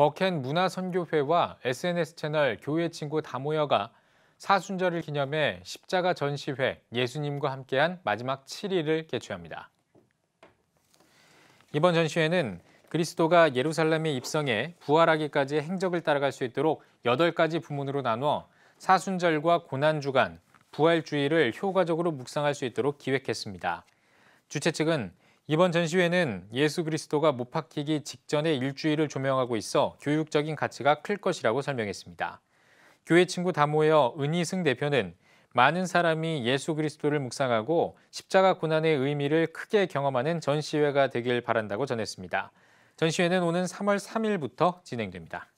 버켄 문화선교회와 SNS 채널 교회 친구 다 모여가 사순절을 기념해 십자가 전시회 예수님과 함께한 마지막 7일을 개최합니다. 이번 전시회는 그리스도가 예루살렘에 입성해 부활하기까지 행적을 따라갈 수 있도록 8가지 부문으로 나눠 사순절과 고난주간, 부활주의를 효과적으로 묵상할 수 있도록 기획했습니다. 주최 측은 이번 전시회는 예수 그리스도가 못 박히기 직전의 일주일을 조명하고 있어 교육적인 가치가 클 것이라고 설명했습니다. 교회 친구 다 모여 은희승 대표는 많은 사람이 예수 그리스도를 묵상하고 십자가 고난의 의미를 크게 경험하는 전시회가 되길 바란다고 전했습니다. 전시회는 오는 3월 3일부터 진행됩니다.